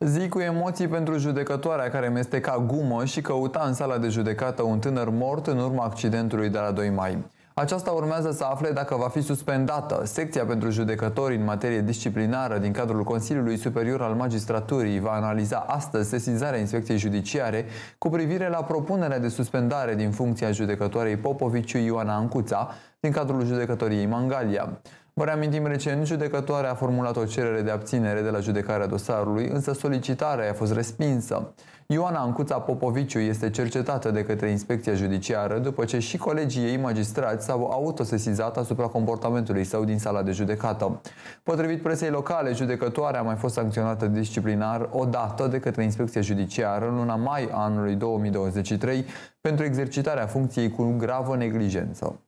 Zi cu emoții pentru judecătoarea care mesteca gumă și căuta în sala de judecată un tânăr mort în urma accidentului de la 2 mai. Aceasta urmează să afle dacă va fi suspendată. Secția pentru judecători în materie disciplinară din cadrul Consiliului Superior al Magistraturii va analiza astăzi sesizarea inspecției judiciare cu privire la propunerea de suspendare din funcția judecătoarei Popoviciu Ioana Ancuța din cadrul judecătoriei Mangalia. Vă reamintim recent, judecătoarea a formulat o cerere de abținere de la judecarea dosarului, însă solicitarea a fost respinsă. Ioana Ancuța Popoviciu este cercetată de către Inspecția Judiciară după ce și colegii ei magistrați s-au autosesizat asupra comportamentului său din sala de judecată. Potrivit presei locale, judecătoarea a mai fost sancționată disciplinar o dată de către Inspecția Judiciară în luna mai anului 2023 pentru exercitarea funcției cu gravă neglijență.